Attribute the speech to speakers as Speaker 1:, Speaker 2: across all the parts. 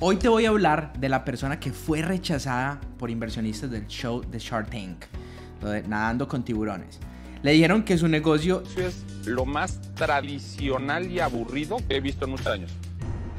Speaker 1: Hoy te voy a hablar de la persona que fue rechazada por inversionistas del show The Shark Tank, nadando con tiburones. Le dijeron que su negocio es lo más tradicional y aburrido que he visto en muchos años,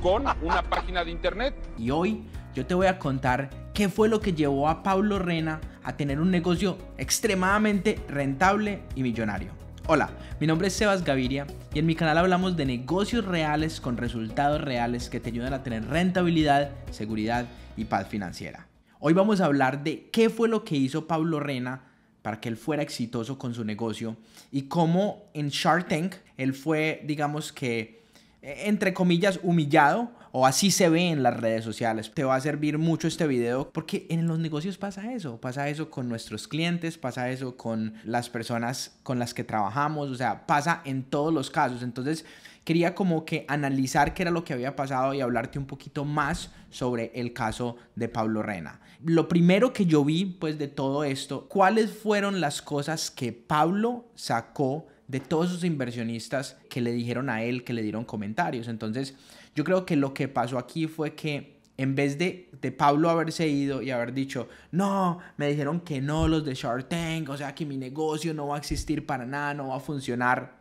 Speaker 1: con una página de internet. Y hoy yo te voy a contar qué fue lo que llevó a Pablo Rena a tener un negocio extremadamente rentable y millonario. Hola, mi nombre es Sebas Gaviria y en mi canal hablamos de negocios reales con resultados reales que te ayudan a tener rentabilidad, seguridad y paz financiera. Hoy vamos a hablar de qué fue lo que hizo Pablo Rena para que él fuera exitoso con su negocio y cómo en Shark Tank él fue, digamos que, eh, entre comillas, humillado, o así se ve en las redes sociales. Te va a servir mucho este video porque en los negocios pasa eso, pasa eso con nuestros clientes, pasa eso con las personas con las que trabajamos, o sea, pasa en todos los casos. Entonces, quería como que analizar qué era lo que había pasado y hablarte un poquito más sobre el caso de Pablo Rena. Lo primero que yo vi pues de todo esto, cuáles fueron las cosas que Pablo sacó de todos sus inversionistas que le dijeron a él, que le dieron comentarios. Entonces, yo creo que lo que pasó aquí fue que en vez de, de, Pablo haberse ido y haber dicho, no, me dijeron que no los de Shark Tank, o sea que mi negocio no va a existir para nada, no va a funcionar.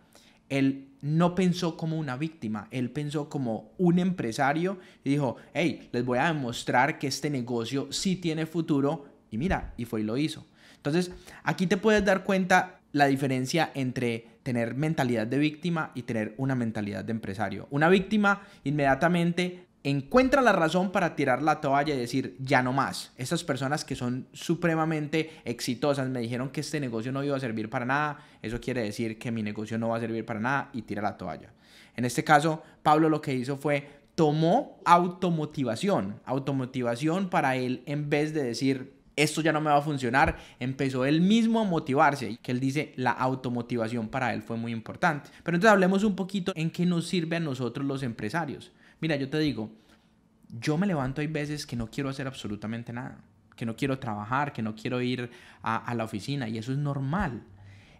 Speaker 1: Él no pensó como una víctima, él pensó como un empresario y dijo, hey, les voy a demostrar que este negocio sí tiene futuro. Y mira, y fue y lo hizo. Entonces, aquí te puedes dar cuenta la diferencia entre tener mentalidad de víctima y tener una mentalidad de empresario. Una víctima inmediatamente encuentra la razón para tirar la toalla y decir, ya no más. Esas personas que son supremamente exitosas me dijeron que este negocio no iba a servir para nada, eso quiere decir que mi negocio no va a servir para nada y tira la toalla. En este caso, Pablo lo que hizo fue tomó automotivación, automotivación para él en vez de decir, esto ya no me va a funcionar, empezó él mismo a motivarse, que él dice la automotivación para él fue muy importante. Pero entonces hablemos un poquito en qué nos sirve a nosotros los empresarios. Mira, yo te digo, yo me levanto hay veces que no quiero hacer absolutamente nada, que no quiero trabajar, que no quiero ir a, a la oficina y eso es normal.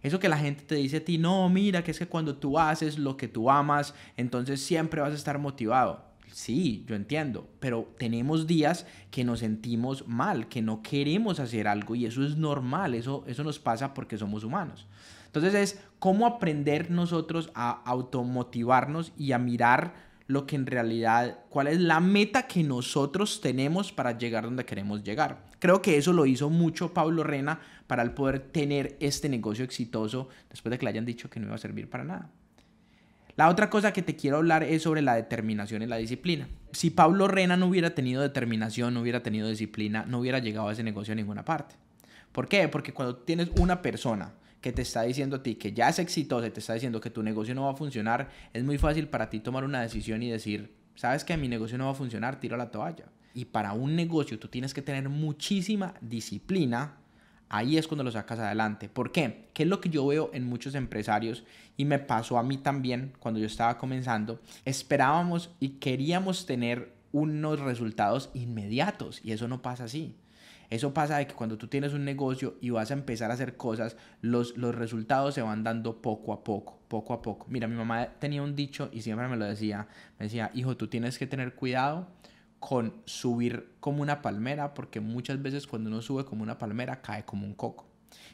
Speaker 1: Eso que la gente te dice a ti, no, mira, que es que cuando tú haces lo que tú amas, entonces siempre vas a estar motivado. Sí, yo entiendo, pero tenemos días que nos sentimos mal, que no queremos hacer algo y eso es normal, eso, eso nos pasa porque somos humanos. Entonces es cómo aprender nosotros a automotivarnos y a mirar lo que en realidad, cuál es la meta que nosotros tenemos para llegar donde queremos llegar. Creo que eso lo hizo mucho Pablo Rena para el poder tener este negocio exitoso después de que le hayan dicho que no iba a servir para nada. La otra cosa que te quiero hablar es sobre la determinación y la disciplina. Si Pablo Rena no hubiera tenido determinación, no hubiera tenido disciplina, no hubiera llegado a ese negocio a ninguna parte. ¿Por qué? Porque cuando tienes una persona que te está diciendo a ti que ya es exitosa y te está diciendo que tu negocio no va a funcionar, es muy fácil para ti tomar una decisión y decir, sabes que mi negocio no va a funcionar, tiro la toalla. Y para un negocio tú tienes que tener muchísima disciplina ahí es cuando lo sacas adelante. ¿Por qué? Que es lo que yo veo en muchos empresarios y me pasó a mí también cuando yo estaba comenzando. Esperábamos y queríamos tener unos resultados inmediatos y eso no pasa así. Eso pasa de que cuando tú tienes un negocio y vas a empezar a hacer cosas, los, los resultados se van dando poco a poco, poco a poco. Mira, mi mamá tenía un dicho y siempre me lo decía, me decía, hijo, tú tienes que tener cuidado con subir como una palmera, porque muchas veces cuando uno sube como una palmera cae como un coco.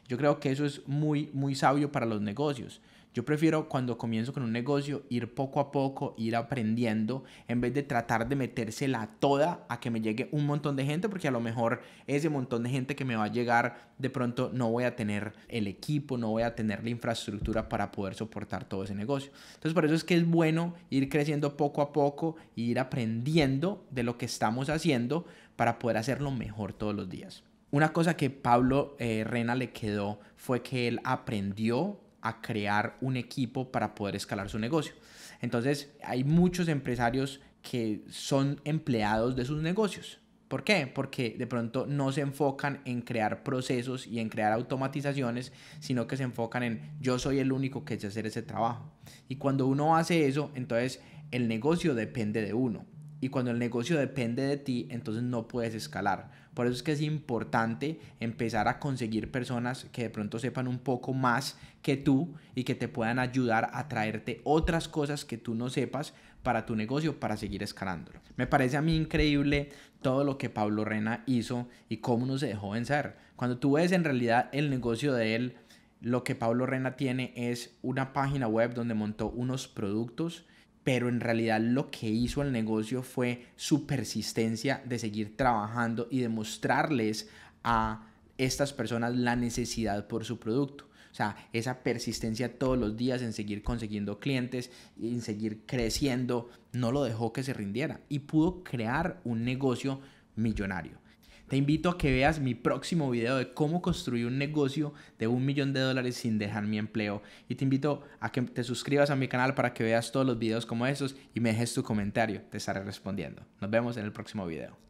Speaker 1: Yo creo que eso es muy, muy sabio para los negocios. Yo prefiero cuando comienzo con un negocio ir poco a poco, ir aprendiendo, en vez de tratar de metérsela toda a que me llegue un montón de gente, porque a lo mejor ese montón de gente que me va a llegar, de pronto no voy a tener el equipo, no voy a tener la infraestructura para poder soportar todo ese negocio. Entonces por eso es que es bueno ir creciendo poco a poco, e ir aprendiendo de lo que estamos haciendo para poder hacerlo mejor todos los días. Una cosa que Pablo eh, Rena le quedó fue que él aprendió a crear un equipo para poder escalar su negocio. Entonces, hay muchos empresarios que son empleados de sus negocios. ¿Por qué? Porque de pronto no se enfocan en crear procesos y en crear automatizaciones, sino que se enfocan en yo soy el único que sé hacer ese trabajo. Y cuando uno hace eso, entonces el negocio depende de uno. Y cuando el negocio depende de ti, entonces no puedes escalar. Por eso es que es importante empezar a conseguir personas que de pronto sepan un poco más que tú y que te puedan ayudar a traerte otras cosas que tú no sepas para tu negocio para seguir escalándolo. Me parece a mí increíble todo lo que Pablo Rena hizo y cómo no se dejó vencer. Cuando tú ves en realidad el negocio de él, lo que Pablo Rena tiene es una página web donde montó unos productos pero en realidad lo que hizo el negocio fue su persistencia de seguir trabajando y demostrarles a estas personas la necesidad por su producto. O sea, esa persistencia todos los días en seguir consiguiendo clientes, y en seguir creciendo, no lo dejó que se rindiera y pudo crear un negocio millonario. Te invito a que veas mi próximo video de cómo construir un negocio de un millón de dólares sin dejar mi empleo. Y te invito a que te suscribas a mi canal para que veas todos los videos como esos y me dejes tu comentario. Te estaré respondiendo. Nos vemos en el próximo video.